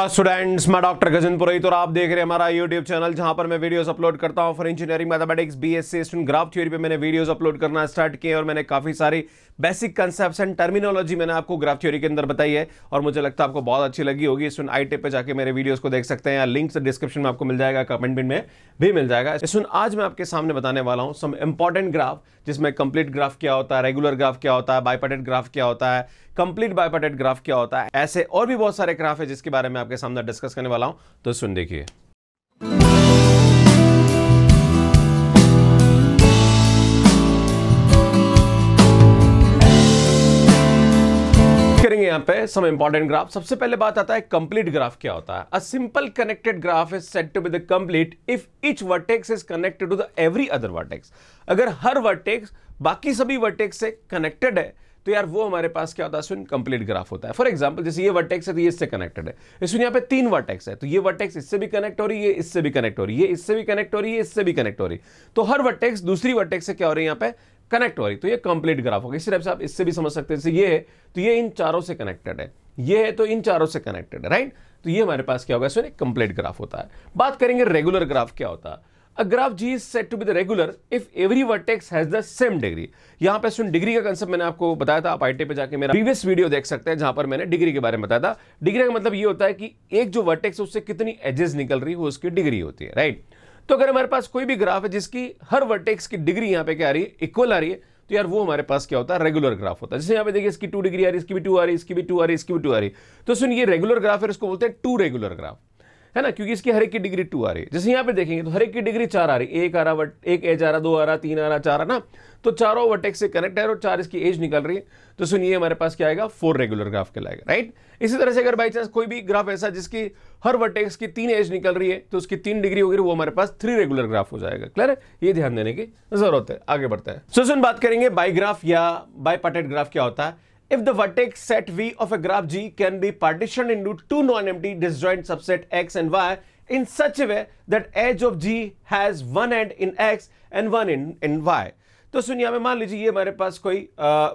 नमस्कार स्टूडेंट्स मैं डॉक्टर गजन पुरोहित और आप देख रहे हैं हमारा यूट्यूब चैनल जहां पर मैं वीडियोस अपलोड करता हूं for engineering mathematics BSc student graph theory पे मैंने वीडियोस अपलोड करना स्टार्ट किए और मैंने काफ़ी सारी बेसिक कंसेप्ट एंड टर्मिनोलॉजी मैंने आपको ग्राफ थ्योरी के अंदर बताई है और मुझे लगता है आपको बहुत अच्छी लगी होगी इस आई टेप पर जाकर मेरे वीडियोज़ को देख सकते हैं या लिंक डिस्क्रिप्शन में आपको मिल जाएगा कमेंट बिन में भी मिल जाएगा इसमें आज मैं आपके सामने बताने वाला हूँ सम इम्पॉर्टेंट ग्राफ जिसमें कंप्लीट ग्राफ क्या होता है रेगुलर ग्राफ क्या होता है बाइपार्टेड ग्राफ क्या होता है कंप्लीट बायपटेट ग्राफ क्या होता है ऐसे और भी बहुत सारे ग्राफ है जिसके बारे में आपके सामने डिस्कस करने वाला हूं तो सुन देखिए करेंगे यहाँ पे सम इंपॉर्टेंट ग्राफ सबसे पहले बात आता है कंप्लीट ग्राफ क्या होता है a simple connected graph is said to be the complete if each vertex is connected to the every other vertex अगर हर वर्टेक्स बाकी सभी वर्टेक्स से कनेक्टेड है तो यार वो हमारे पास क्या होता है सुन कंप्लीट ग्राफ होता है फॉर एग्जाम्पल जैसे ये वर्टेक्स है तो ये इससे कनेक्टेड है इसमें यहाँ पे तीन वर्टेक्स है तो ये वर्टेक्स इससे भी कनेक्ट हो रही है इससे भी कनेक्ट हो रही है इससे भी कनेक्ट हो रही है इससे भी कनेक्ट हो रही है तो हर वर्टेक्स दूसरी वर्टेक्स से क्या हो रही है यहाँ पे कनेक्ट हो रही तो ये कंप्लीट ग्राफ होगा इसी तरह से आप इससे भी समझ सकते हैं जैसे ये है तो ये इन चारों से कनेक्टेड है ये है तो इन चारों से कनेक्टेड है राइट तो ये हमारे पास क्या होगा इसमें कंप्लीट ग्राफ होता है बात करेंगे रेगुलर ग्राफ क्या होता है A graph G is said to be the regular if every vertex has the same degree. यहाँ पे सुन डिग्री का कंसेप्ट मैंने आपको बताया था आप आई पे जाके मेरा प्रीवियस वीडियो देख सकते हैं जहां पर मैंने डिग्री के बारे में बताया था डिग्री का मतलब ये होता है कि एक जो वर्टेक्स है उससे कितनी एजेस निकल रही है वो उसकी डिग्री होती है राइट तो अगर हमारे पास कोई भी ग्राफ है जिसकी हर वर्टेक्स की डिग्री यहाँ पे क्या आ रही है इक्वल आ रही है तो यार वो हमारे पास क्या होता है रेगुलर ग्राफ होता है जैसे यहाँ पे देखिए इसकी टू डिग्री आ रही है इसकी भी टू आ रही है इसकी भी टू आ रही है इसकी भी टू आ रही है तो सुन ये रेगुलर ग्राफ है इसको बोलते हैं टू रेगुलर ग्राफ है ना क्योंकि इसकी हर एक की डिग्री टू आ रही है जैसे यहाँ पे देखेंगे तो हर एक की डिग्री चार आ रही है एक आ रहा वट एक एज आ रहा दो आ रहा तीन आ रहा चार आ रहा तो चारों वर्टेक्स से कनेक्ट है और चार इसकी एज निकल रही है तो सुनिए हमारे पास क्या आएगा फोर रेगुलर ग्राफ कहलाएगा राइट इसी तरह से अगर बाई चांस कोई भी ग्राफ ऐसा जिसकी हर वर्टेक्स की तीन एज निकल रही है तो उसकी तीन डिग्री होगी तो वो हमारे पास थ्री रेगुलर ग्राफ हो जाएगा क्लियर है ये ध्यान देने की जरूरत है आगे बढ़ता है सो सुन बात करेंगे बाई ग्राफ या बाई ग्राफ क्या होता है If the vertex set V of a graph G can be partitioned into two non-empty disjoint subset X and Y in such a way that edge of G has one end in X and one end in Y. तो सुनिए हमें मान लीजिए ये हमारे पास कोई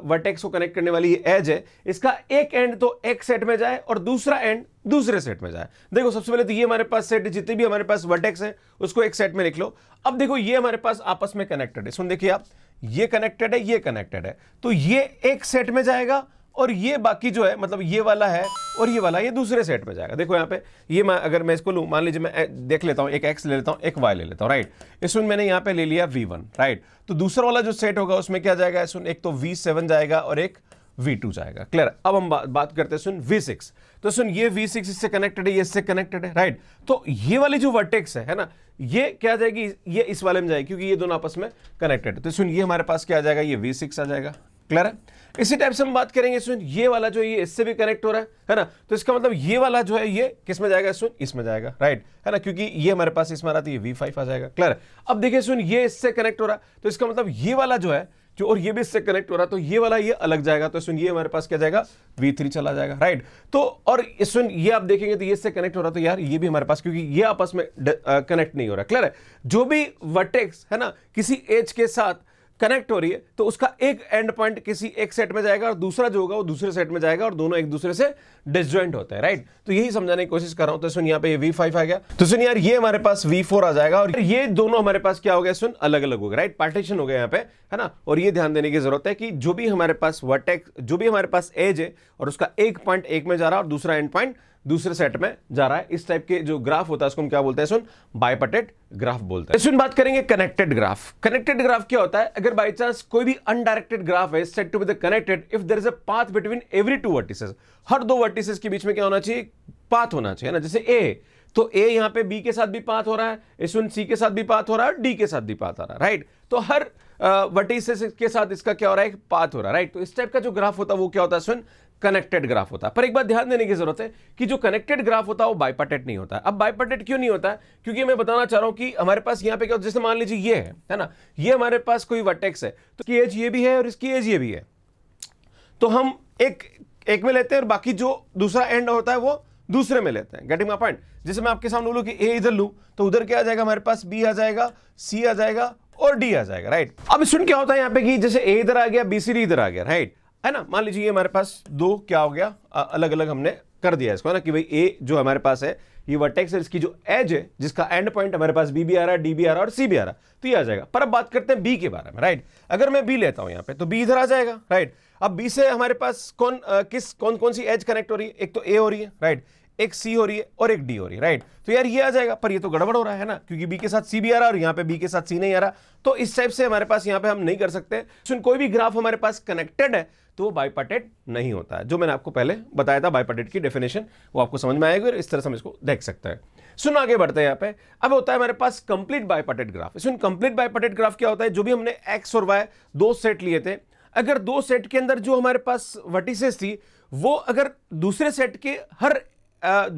vertex को connect करने वाली ये एज है इसका एक एंड तो एक सेट में जाए और दूसरा एंड दूसरे सेट में जाए देखो सबसे पहले तो ये हमारे पास सेट जितने भी हमारे पास वर्टेक्स है उसको एक सेट में लिख लो अब देखो ये हमारे पास आपस में कनेक्टेड है सुन देखिए आप ये कनेक्टेड है ये कनेक्टेड है तो ये एक सेट में जाएगा और ये बाकी जो है मतलब ये वाला है और ये वाला ये दूसरे सेट में जाएगा देखो यहाँ पे ये मैं अगर मैं इसको लूँ मान लीजिए मैं देख लेता हूँ एक एक्स ले लेता हूँ एक वाई ले लेता हूँ राइट इसमें मैंने यहाँ पे ले लिया वी वन राइट तो दूसरा वाला जो सेट होगा उसमें क्या जाएगा सुन एक तो वी सेवन जाएगा और एक वी टू जाएगा क्लियर अब हम बा, बात करते हैं सुन वी सिक्स तो सुन ये V6 इससे कनेक्टेड है ये इससे कनेक्टेड है राइट तो ये वाली जो वर्टेक्स है है ना ये क्या जाएगी ये इस वाले में जाएगी क्योंकि ये दोनों आपस में कनेक्टेड है तो सुन ये हमारे पास क्या आ जाएगा ये वी सिक्स आ जाएगा क्लियर है इसी टाइप से हम बात करेंगे सुन ये वाला जो ये इससे भी कनेक्ट हो रहा है है ना तो इसका मतलब ये वाला जो है ये किस में जाएगा सुन इसमें जाएगा राइट है ना क्योंकि ये हमारे पास इसमें आ रहा था ये वी फाइव आ जाएगा क्लियर अब देखिए सुन ये इससे कनेक्ट हो रहा है तो इसका मतलब ये वाला जो है जो और ये भी इससे कनेक्ट हो रहा तो ये वाला ये अलग जाएगा तो सुन ये हमारे पास क्या जाएगा वी थ्री चला जाएगा राइट तो और सुन ये आप देखेंगे तो ये इससे कनेक्ट हो रहा तो यार ये भी हमारे पास क्योंकि ये आपस में कनेक्ट नहीं हो रहा क्लियर है जो भी वर्टेक्स है ना किसी एज के साथ कनेक्ट हो रही है तो उसका एक एंड पॉइंट किसी एक सेट में जाएगा और दूसरा जो होगा वो दूसरे सेट में जाएगा और दोनों एक दूसरे से डिसज्वाइंट होते हैं राइट तो यही समझाने की कोशिश कर रहा हूं तो सुन यहां पे ये V5 आ गया तो सुन यार ये हमारे पास V4 आ जाएगा और ये दोनों हमारे पास क्या हो गया सुन अलग अलग हो गया राइट पार्टीशन हो गया यहाँ पे है ना और ये ध्यान देने की जरूरत है कि जो भी हमारे पास वटेक जो भी हमारे पास एज है और उसका एक पॉइंट एक में जा रहा है और दूसरा एंड पॉइंट दूसरे सेट में जा रहा है इस टाइप के जो ग्राफ होता है उसको हम क्या बोलते हैं सुन बायपटेड ग्राफ बोलते हैं सुन बात करेंगे कनेक्टेड ग्राफ कनेक्टेड ग्राफ क्या होता है अगर बाई चांस कोई भी अनडायरेक्टेड ग्राफ है said to be the connected if there is a path between every two vertices हर दो वर्टिसेस के बीच में क्या होना चाहिए पाथ होना चाहिए ना जैसे ए तो ए यहां पे बी के साथ भी पाथ हो रहा है सुन सी के साथ भी पाथ हो रहा है और डी के साथ भी पाथ आ रहा है राइट तो हर वर्टिसेस के साथ इसका क्या हो रहा है पाथ हो रहा है राइट तो इस टाइप का जो ग्राफ होता है वो क्या होता है सुन कनेक्टेड ग्राफ होता है पर एक बात ध्यान देने की जरूरत है कि जो कनेक्टेड ग्राफ होता है वो बाइपाटेट नहीं होता अब बाइपाटेट क्यों नहीं होता है क्योंकि मैं बताना चाह रहा हूं कि हमारे पास यहां पे क्या जैसे मान लीजिए ये है है ना ये हमारे पास कोई वर्टेक्स है तो इसकी एज ये भी है और इसकी एज ये भी है तो हम एक एक में लेते हैं और बाकी जो दूसरा एंड होता है वो दूसरे में लेते हैं गेटिंग माई पॉइंट जैसे मैं आपके सामने बोलूँ कि ए इधर लू तो उधर क्या आ जाएगा हमारे पास बी आ जाएगा सी आ जाएगा और डी आ जाएगा राइट अब स्टूडेंट क्या होता है यहाँ पे कि जैसे ए इधर आ गया बी सी डी इधर आ गया राइट है ना मान लीजिए हमारे पास दो क्या हो गया आ, अलग अलग हमने कर दिया इसको ना कि भाई ए जो हमारे पास है ये वर्टेक्स है इसकी जो एज है जिसका एंड पॉइंट हमारे पास बी बी आ रहा है डी बी आ रहा है और सी बी आ रहा है तो ये आ जाएगा पर अब बात करते हैं बी के बारे में राइट अगर मैं बी लेता हूं यहाँ पे तो बी इधर आ जाएगा राइट अब बी से हमारे पास कौन आ, किस कौन कौन सी एज कनेक्ट हो रही है एक तो ए हो रही है राइट एक सी हो रही है और एक डी हो रही है राइट तो यार ये आ जाएगा पर ये तो गड़बड़ हो रहा है ना क्योंकि बी के साथ सी भी आ रहा है और यहाँ पे बी के साथ सी नहीं आ रहा तो इस टाइप से हमारे पास यहाँ पे हम नहीं कर सकते तो कोई भी ग्राफ हमारे पास कनेक्टेड है तो वो बाइपाटेट नहीं होता है जो मैंने आपको पहले बताया था बाइपाटेट की डेफिनेशन वो आपको समझ में आएगी और इस तरह से हम इसको देख सकते हैं सुन आगे बढ़ते हैं यहाँ पे अब होता है हमारे पास कंप्लीट बाइपाटेट ग्राफ इसमें कंप्लीट बाइपाटेट ग्राफ क्या होता है जो भी हमने एक्स और वाई दो सेट लिए थे अगर दो सेट के अंदर जो हमारे पास वर्टिसेस थी वो अगर दूसरे सेट के हर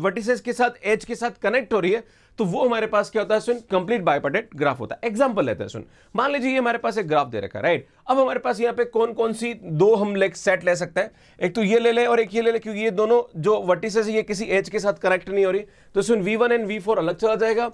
वर्टिसेस के साथ एज के साथ कनेक्ट हो रही है तो वो हमारे पास क्या होता है सुन कंप्लीट बायपाटेट ग्राफ होता है एग्जाम्पल लेते हैं सुन मान लीजिए ये हमारे पास एक ग्राफ दे रखा है राइट अब हमारे पास यहाँ पे कौन कौन सी दो हम लेग सेट ले सकते हैं एक तो ये ले लें और एक ये ले लें क्योंकि ये दोनों जो वर्टिसेस ये किसी एज के साथ कनेक्ट नहीं हो रही तो सुन वी एंड वी अलग चला जाएगा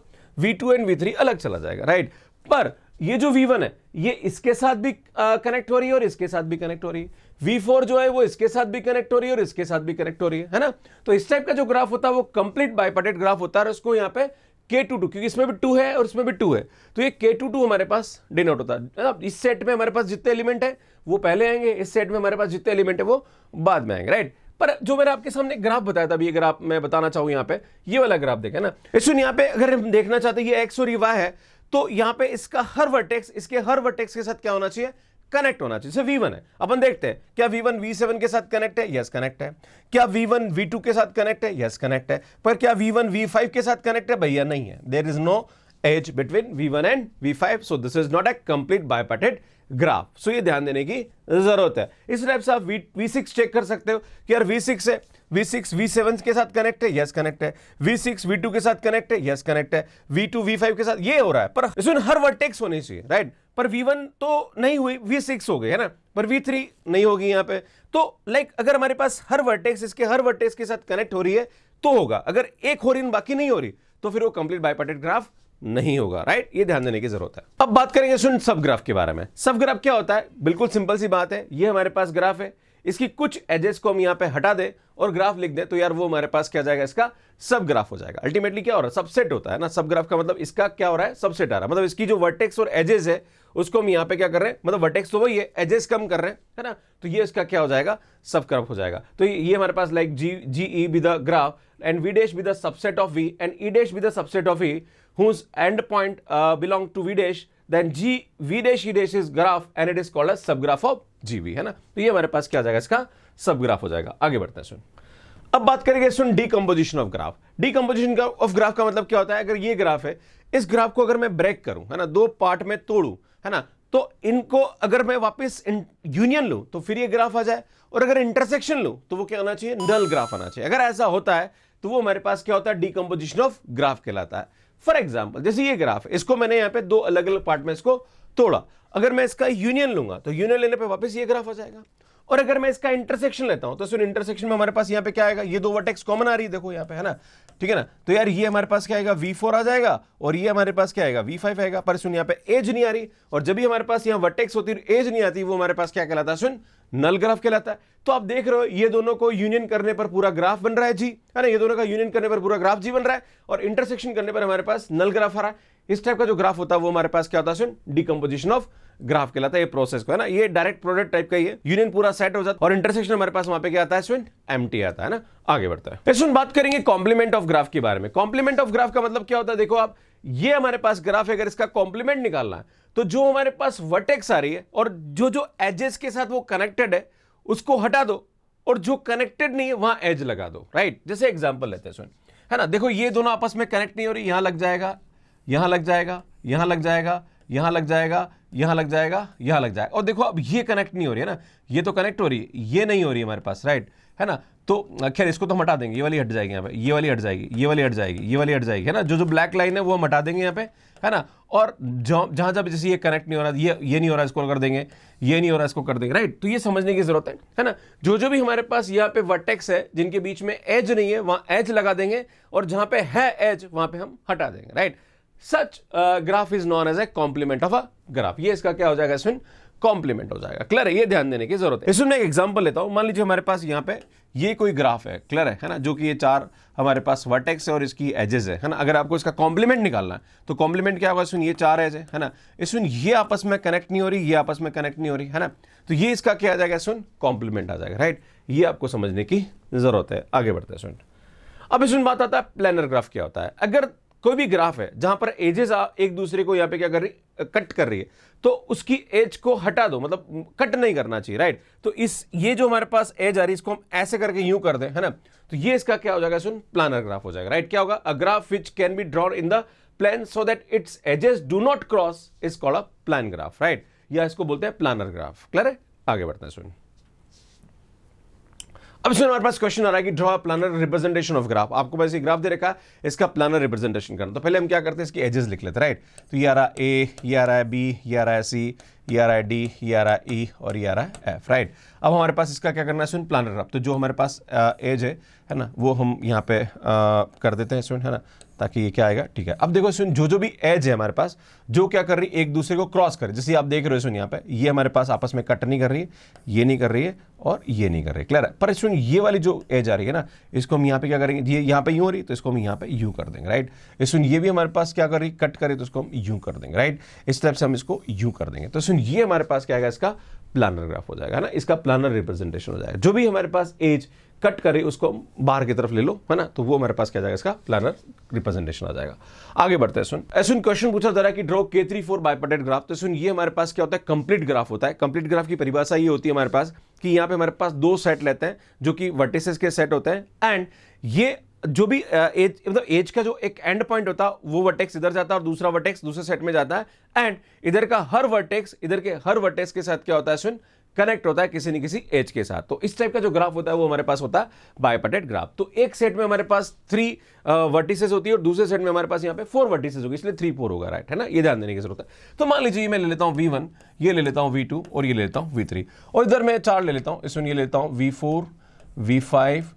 वी एंड वी अलग चला जाएगा राइट पर ये जो V1 है ये इसके साथ भी कनेक्ट हो रही है और इसके साथ भी कनेक्ट हो रही है V4 जो है वो इसके साथ भी कनेक्ट हो रही है और इसके साथ भी कनेक्ट हो रही है है ना तो इस टाइप का जो ग्राफ होता है वो कंप्लीट बाइपाटेट ग्राफ होता है उसको यहाँ पे के टू टू क्योंकि इसमें भी टू है और इसमें भी टू है तो ये के टू टू हमारे पास डिनोट होता है मतलब इस सेट में हमारे पास जितने एलिमेंट है वो पहले आएंगे इस सेट में हमारे पास जितने एलिमेंट है वो बाद में आएंगे राइट पर जो मैंने आपके सामने ग्राफ बताया था ये ग्राफ मैं बताना चाहूँ यहाँ पे ये वाला ग्राफ देखे ना इस यहाँ पे अगर हम देखना चाहते हैं ये एक्स और ये वाई है तो यहाँ पे इसका हर वर्टेक्स इसके हर वर्टेक्स के साथ क्या होना चाहिए कनेक्ट होना चाहिए जैसे V1 है अपन देखते हैं क्या V1 V7 के साथ कनेक्ट है यस yes, कनेक्ट है क्या V1 V2 के साथ कनेक्ट है यस yes, कनेक्ट है पर क्या V1 V5 के साथ कनेक्ट है भैया नहीं है there is no edge between V1 and V5 so this is not a complete bipartite graph so ये ध्यान देने की जरूरत है इस टाइप से आप वी वी सिक्स चेक कर सकते हो कि यार वी सिक्स है वी सिक्स वी सेवन के साथ कनेक्ट है यस कनेक्ट है वी सिक्स वी टू के साथ कनेक्ट है यस कनेक्ट है वी टू वी फाइव के साथ ये हो रहा है पर इसमें हर वर्टेक्स होनी चाहिए राइट पर वी वन तो नहीं हुई वी सिक्स हो गई है ना पर वी थ्री नहीं होगी यहाँ पे तो लाइक अगर हमारे पास हर वर्टेक्स इसके हर वर्टेक्स के साथ कनेक्ट हो रही है तो होगा अगर एक हो रही बाकी नहीं हो रही तो फिर वो कंप्लीट बायपार्टेड ग्राफ नहीं होगा राइट ये ध्यान देने की जरूरत है अब बात करेंगे सुन सब ग्राफ के बारे में सब ग्राफ क्या होता है बिल्कुल सिंपल सी बात है ये हमारे पास ग्राफ है इसकी कुछ एजेस को हम यहां पे हटा दे और ग्राफ लिख दे तो यार वो हमारे पास क्या जाएगा इसका सब ग्राफ हो जाएगा अल्टीमेटली क्या हो रहा है सबसेट होता है ना सब ग्राफ का मतलब इसका क्या हो रहा है सबसेट आ रहा है मतलब इसकी जो वर्टेक्स और एजेस है उसको हम यहां पे क्या कर रहे हैं मतलब वर्टेक्स तो वही है एजेस कम कर रहे हैं है ना तो ये इसका क्या हो जाएगा सब ग्राफ हो जाएगा तो ये हमारे पास like G G E be the graph and V dash be the subset of V and E dash be the subset of E whose end point uh, belong to V dash then G V dash E dash is graph and it is called as subgraph of GV है ना तो ये हमारे पास क्या हो जाएगा इसका subgraph हो जाएगा आगे बढ़ते हैं सुन अब बात करेंगे सुन decomposition of graph decomposition of graph का मतलब क्या होता है अगर ये graph है इस graph को अगर मैं break करूं है ना दो part में तोड़ू है ना तो इनको अगर मैं वापस यूनियन लूं तो फिर ये ग्राफ आ जाए और अगर इंटरसेक्शन लूं तो वो क्या आना चाहिए नल ग्राफ आना चाहिए अगर ऐसा होता है तो वो हमारे पास क्या होता है डीकम्पोजिशन ऑफ ग्राफ कहलाता है फॉर एग्जाम्पल जैसे ये ग्राफ इसको मैंने यहाँ पे दो अलग अलग पार्ट में इसको तोड़ा अगर मैं इसका यूनियन लूंगा तो यूनियन लेने पर वापस ये ग्राफ आ जाएगा और अगर मैं इसका इंटरसेक्शन लेता हूं तो सुन इंटरसेक्शन में हमारे पास यहाँ पे क्या आएगा ये दो वर्टेक्स कॉमन आ रही है देखो यहाँ पे है ना ठीक है ना तो यार ये हमारे पास क्या आएगा वी फोर आ जाएगा और ये हमारे पास क्या आएगा वी फाइव आएगा पर सुन यहां पे एज नहीं आ रही और जब भी हमारे पास यहाँ वर्टेक्स होती एज नहीं आती वो हमारे पास क्या कहलाता है सुन नल ग्राफ कहलाता है तो आप देख रहे हो ये दोनों को यूनियन करने पर पूरा ग्राफ बन रहा है जी है ना ये दोनों का यूनियन करने पर पूरा ग्राफ जी बन रहा है और इंटरसेक्शन करने पर हमारे पास नल ग्राफ आ रहा है इस टाइप का जो ग्राफ होता है वो हमारे पास क्या होता है डिकम्पोजिशन ऑफ ग्राफ कहलाता है ये प्रोसेस को है ना ये डायरेक्ट प्रोडक्ट टाइप का ही है यूनियन पूरा सेट हो जाता है और इंटरसेक्शन हमारे पास वहां पे क्या आता है स्टूडेंट एम आता है ना आगे बढ़ता है स्टूडेंट बात करेंगे कॉम्प्लीमेंट ऑफ ग्राफ के बारे में कॉम्प्लीमेंट ऑफ ग्राफ का मतलब क्या होता है देखो आप ये हमारे पास ग्राफ है अगर इसका कॉम्प्लीमेंट निकालना है तो जो हमारे पास वटेक्स आ रही है और जो जो एजेस के साथ वो कनेक्टेड है उसको हटा दो और जो कनेक्टेड नहीं है वहां एज लगा दो राइट जैसे एग्जाम्पल लेते हैं स्टूडेंट है ना देखो ये दोनों आपस में कनेक्ट नहीं हो रही यहां लग जाएगा यहां लग जाएगा यहां लग जाएगा यहाँ लग जाएगा यहां लग जाएगा यहाँ लग जाएगा और देखो अब ये कनेक्ट नहीं हो रही है ना ये तो कनेक्ट हो रही है ये नहीं हो रही है हमारे पास राइट है ना तो खैर इसको तो हटा देंगे ये वाली हट जाएगी यहाँ पे ये वाली हट जाएगी ये वाली हट जाएगी ये वाली हट जाएगी है ना जो जो ब्लैक लाइन है वो हम हटा देंगे यहाँ पे है ना और जहाँ जब जैसे ये कनेक्ट नहीं हो रहा ये ये नहीं हो रहा इसको कर देंगे ये नहीं हो रहा इसको कर देंगे राइट तो ये समझने की जरूरत है है ना जो जो भी हमारे पास यहाँ पे वर्टेक्स है जिनके बीच में एज नहीं है वहाँ एज लगा देंगे और जहाँ पे है एज वहाँ पे हम हटा देंगे right such graph is non edge a complement of a graph ये इसका क्या हो जाएगा इसमें कॉम्प्लीमेंट हो जाएगा क्लियर है ये ध्यान देने की जरूरत है इसमें मैं एक एग्जांपल लेता हूँ मान लीजिए हमारे पास यहाँ पे ये कोई ग्राफ है क्लियर है है ना जो कि ये चार हमारे पास वर्टेक्स है और इसकी एजेस है है ना अगर आपको इसका कॉम्प्लीमेंट निकालना है तो कॉम्प्लीमेंट क्या होगा इसमें ये चार एज है है ना इसमें ये आपस में कनेक्ट नहीं हो रही ये आपस में कनेक्ट नहीं हो रही है ना तो ये इसका क्या आ जाएगा इसमें कॉम्प्लीमेंट आ जाएगा राइट ये आपको समझने की जरूरत है आगे बढ़ते हैं सुन अब इसमें बात आता है प्लानर ग्राफ क्या होता है अगर कोई भी ग्राफ है जहां पर एजेस एक दूसरे को यहां पे क्या कर रही कट कर रही है तो उसकी एज को हटा दो मतलब कट नहीं करना चाहिए राइट तो इस ये जो हमारे पास एज आ रही है इसको हम ऐसे करके यूं कर दें है ना तो ये इसका क्या हो जाएगा सुन प्लानर ग्राफ हो जाएगा राइट क्या होगा a graph which can be drawn in the plane so that its edges do not cross is called a plane graph right या इसको बोलते हैं प्लानर ग्राफ क्लियर है आगे बढ़ते हैं सुन अब इसमें हमारे पास क्वेश्चन आ रहा है कि draw planar representation of graph आपको बस ये ग्राफ दे रखा है इसका प्लानर रिप्रेजेंटेशन करना तो पहले हम क्या करते हैं इसकी एजेस लिख लेते राइट तो ये आ रहा ए ये आ रहा है बी ये आ रहा है सी ये आ रहा है डी ये आ रहा है ई e और ये आ रहा है एफ राइट अब हमारे पास इसका क्या करना है सुन प्लानर ग्राफ तो जो हमारे पास एज है है ना वो हम यहाँ पे आ, कर देते हैं स्टूडेंट है ना ताकि ये क्या आएगा ठीक है अब देखो सुन जो जो भी एज है हमारे पास जो क्या कर रही है एक दूसरे को क्रॉस कर रही जैसे आप देख रहे हो सुन यहाँ पे ये हमारे पास आपस में कट नहीं कर रही है ये नहीं कर रही है और ये नहीं कर रही है क्लियर है पर सुन ये वाली जो एज आ रही है ना इसको हम यहाँ पे क्या करेंगे ये यहाँ पे यूँ हो रही तो इसको हम यहाँ पे यू कर देंगे राइट सुन ये भी हमारे पास क्या कर रही कट करे तो इसको हम यू कर देंगे राइट इस टाइप से हम इसको यू कर देंगे तो सुन ये हमारे पास क्या आएगा इसका प्लानर ग्राफ हो जाएगा है ना इसका प्लानर रिप्रेजेंटेशन हो जाएगा जो भी हमारे पास एज कट करे उसको बाहर की तरफ ले लो है ना तो वो हमारे पास क्या जाएगा इसका प्लानर रिप्रेजेंटेशन आ जाएगा आगे बढ़ते हैं सुन ऐसुन क्वेश्चन पूछा जरा कि ड्रॉ के थ्री फोर बायपटेड ग्राफ तो सुन ये हमारे पास क्या होता है कंप्लीट ग्राफ होता है कंप्लीट ग्राफ की परिभाषा ये होती है हमारे पास कि यहाँ पे हमारे पास दो सेट लेते हैं जो कि वर्टिसेस के सेट होते हैं एंड ये जो भी एज मतलब एज का जो एक एंड पॉइंट होता है वो वर्टेक्स इधर जाता है और दूसरा वर्टेक्स दूसरे सेट में जाता है एंड इधर का हर वर्टेक्स इधर के हर वर्टेक्स के साथ क्या होता है स्विन कनेक्ट होता है किसी न किसी एज के साथ तो इस टाइप का जो ग्राफ होता है वो हमारे पास होता है बायोपटेट ग्राफ तो एक सेट में हमारे पास थ्री वर्टिसेस होती है और दूसरे सेट में हमारे पास यहाँ पे फोर वर्टिसेस होगी इसलिए थ्री फोर होगा राइट है ना ये ध्यान देने की जरूरत है तो मान लीजिए मैं ले लेता हूँ वी वन ये ले लेता हूँ वी टू और ये ले लेता हूँ वी थ्री और इधर मैं चार ले लेता हूँ इसमें ये लेता हूँ V four V five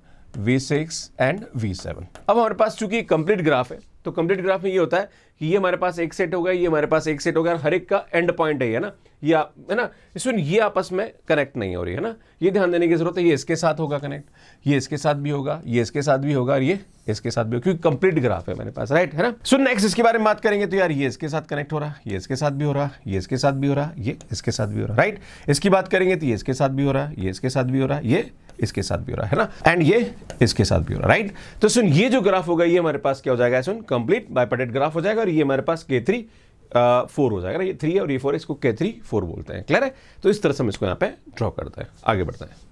V6 and V7 अब हमारे पास चूंकि कंप्लीट ग्राफ है तो कंप्लीट ग्राफ में ये होता है कि ये हमारे पास एक सेट होगा ये हमारे पास एक सेट होगा हर एक का एंड पॉइंट है ना या है ना इसमें ये आपस में कनेक्ट नहीं हो रही है ना ये ध्यान देने की जरूरत है ये इसके साथ होगा कनेक्ट ये इसके साथ भी होगा ये इसके साथ भी होगा और ये इसके साथ भी होगा क्योंकि कंप्लीट ग्राफ है मेरे पास राइट है ना सुन नेक्स्ट इसके बारे में बात करेंगे तो यार ये इसके साथ कनेक्ट हो रहा है ये इसके साथ भी हो रहा है ये इसके साथ भी हो रहा है ये इसके साथ भी हो रहा है राइट इसकी बात करेंगे तो ये इसके साथ भी हो रहा है ये इसके साथ भी हो रहा है ये इसके साथ भी हो रहा है ना एंड ये इसके साथ भी हो रहा है राइट तो सुन ये जो ग्राफ होगा ये हमारे पास क्या हो जाएगा सुन कंप्लीट बायपेटेड ग्राफ हो जाएगा और ये हमारे पास के थ्री फोर हो जाएगा ये थ्री है और ये फोर इसको के थ्री फोर बोलते हैं क्लियर है तो इस तरह से हम इसको यहाँ पे ड्रॉ करते हैं आगे बढ़ते हैं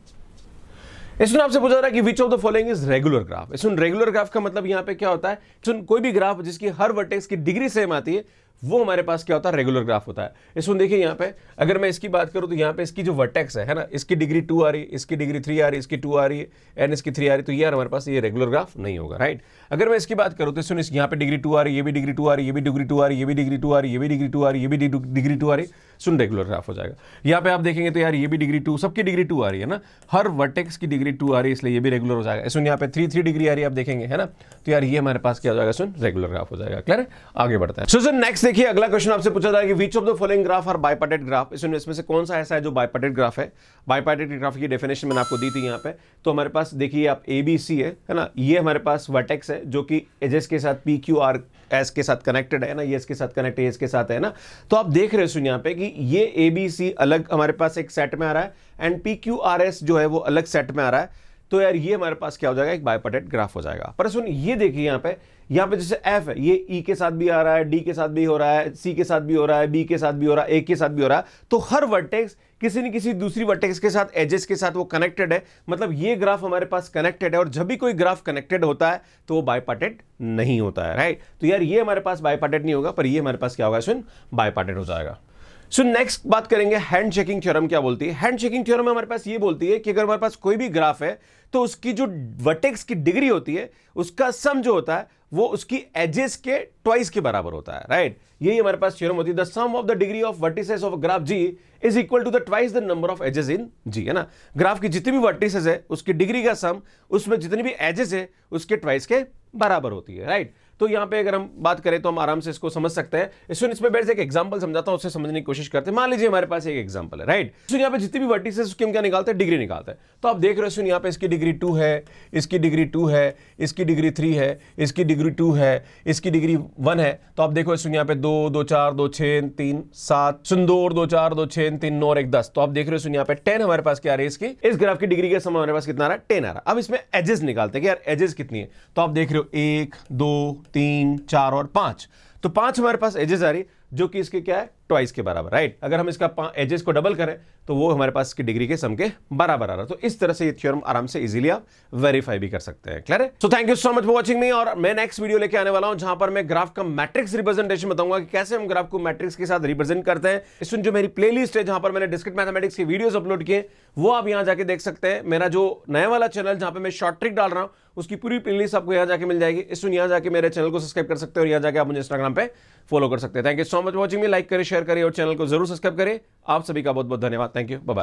इसमें आपसे पूछा रहा है कि which of the following is regular graph इसमें रेगुलर ग्राफ का मतलब यहाँ पे क्या होता है सुन कोई भी ग्राफ जिसकी हर वर्टेक्स की डिग्री सेम आती है वो हमारे पास क्या होता है रेगुलर ग्राफ होता है इसमें देखिए यहाँ पे अगर मैं इसकी बात करूँ तो यहाँ पे इसकी जो वर्टेक्स है, है ना इसकी डिग्री टू आ रही इसकी डिग्री थ्री आ रही है इसकी टू आ रही है एंड इसकी थ्री आ रही तो यार हमारे पास ये रेगुलर ग्राफ नहीं होगा राइट अगर मैं इसकी बात करूँ तो इसमें यहाँ पे डिग्री टू आ रही है ये भी डिग्री टू आ रही ये भी डिग्री टू आ रही ये भी डिग्री टू आ रही ये भी डिग्री टू आ रही ये भी डिग्री टू आ रही सुन रेगुलर ग्राफ हो जाएगा यहाँ पे आप देखेंगे तो यार ये भी डिग्री टू सबकी डिग्री टू आ रही है ना हर वर्टेक्स की डिग्री टू आ रही है इसलिए ये भी रेगुलर हो जाएगा सुन यहाँ पे थ्री थ्री डिग्री आ रही है आप देखेंगे है ना तो यार ये हमारे पास क्या हो जाएगा सुन रेगुलर ग्राफ हो जाएगा क्लियर आगे बढ़ता है सो सर नेक्स्ट देखिए अगला क्वेश्चन आपसे पूछा जाएगा कि which of the following graph are bipartite graph इसमें इसमें से कौन सा ऐसा है जो बायपाटेड ग्राफ है बायपाटेड ग्राफ की डेफिनेशन मैंने आपको दी थी यहाँ पे तो हमारे पास देखिए आप ए बी सी है ना ये हमारे पास वर्टेक्स है जो कि एजेस के साथ पी क्यू आर एस के साथ कनेक्टेड है ना ये इसके साथ कनेक्ट एस के साथ है ना तो आप देख रहे हो यहाँ पे कि ये ए बी सी अलग हमारे पास एक सेट में आ रहा है and P Q R S जो है वो अलग सेट में आ रहा है तो यार ये हमारे पास क्या हो जाएगा एक बायपटेट ग्राफ हो जाएगा पर सुन ये देखिए यहाँ पे यहाँ पे जैसे एफ है ये ई e के साथ भी आ रहा है डी के साथ भी हो रहा है सी के साथ भी हो रहा है बी के साथ भी हो रहा है ए के साथ भी हो रहा है तो हर वर्टेक्स किसी न किसी दूसरी वर्टेक्स के साथ एजेस के साथ वो कनेक्टेड है मतलब ये ग्राफ हमारे पास कनेक्टेड है और जब भी कोई ग्राफ कनेक्टेड होता है तो वो बायपार्टेड नहीं होता है राइट तो यार ये हमारे पास बायपार्टेड नहीं होगा पर ये हमारे पास क्या होगा सुन बायपार्टेड हो जाएगा सो so नेक्स्ट बात करेंगे हैंड चेकिंग थ्योरम क्या बोलती है हैंड चेकिंग थ्योरम हमारे पास ये बोलती है कि अगर हमारे पास कोई भी ग्राफ है तो उसकी जो वर्टेक्स की डिग्री होती है उसका सम जो होता है वो उसकी एजेस के ट्वाइस के बराबर होता है राइट right? यही हमारे पास थ्योरम होती है the sum of the degree of vertices of graph G is equal to the twice the number of edges in G है ना ग्राफ की जितनी भी वर्टिसेस है उसकी डिग्री का सम उसमें जितनी भी एजेस है उसके ट्वाइस के बराबर होती है राइट right? तो यहां पे अगर हम बात करें तो हम आराम से इसको समझ सकते हैं सुन इसमें बैठ से एक एग्जाम्पल समझाता हूं उससे समझने की कोशिश करते हैं मान लीजिए हमारे पास एक एग्जाम्पल है राइट सुन यहाँ पे जितनी भी वर्टिस है हम क्या निकालते हैं डिग्री निकालते हैं तो आप देख रहे हो सुन यहाँ पे इसकी डिग्री टू है इसकी डिग्री टू है इसकी डिग्री थ्री है इसकी डिग्री टू है इसकी डिग्री वन है तो आप देखो इस यहाँ पे दो दो चार दो छ तीन सात सुन दो दो चार दो छ तीन नौ एक दस तो आप देख रहे हो यहाँ पे टेन हमारे पास क्या आ है इसकी इस ग्राफ की डिग्री के समय हमारे पास कितना आ रहा है टेन आ रहा है अब इसमें एजेस निकालते हैं कि यार एजेस कितनी है तो आप देख रहे हो एक दो तीन चार और पांच तो पांच हमारे पास एजेस आ रही जो कि इसके क्या है ट्वाइस के बराबर राइट अगर हम इसका एजेस को डबल करें तो वो हमारे पास की डिग्री के सम के बराबर आ रहा तो इस तरह से ये थ्योरम आराम से इजीली आप वेरीफाई भी कर सकते हैं क्लियर है so thank you so much for watching me और मैं नेक्स्ट वीडियो लेके आने वाला हूं जहां पर मैं ग्राफ का मैट्रिक्स रिप्रेजेंटेशन बताऊंगा कि कैसे हम ग्राफ को मैट्रिक्स के साथ रिप्रेजेंट करते हैं इसमें जो मेरी प्ले है जहां पर मैंने डिस्क्रिक मैथमेटिक्स की वीडियो अपलोड किए वो आप यहां जाके देख सकते हैं मेरा जो नया वाला चैनल जहां पर मैं शॉर्ट ट्रिक डाल रहा हूं उसकी पूरी प्लेलिस्ट आपको यहां जाके मिल जाएगी इसमें यहां जाके मेरे चैनल को सब्सक्राइब कर सकते हैं और यहां जाके आप मुझे इंस्टाग्राम पे फॉलो कर सकते हैं thank you so much watching me like करें शेयर करें और चैनल को जरूर सब्सक्राइब करें आप सभी का बहुत बहुत धन्यवाद Thank you. Bye bye.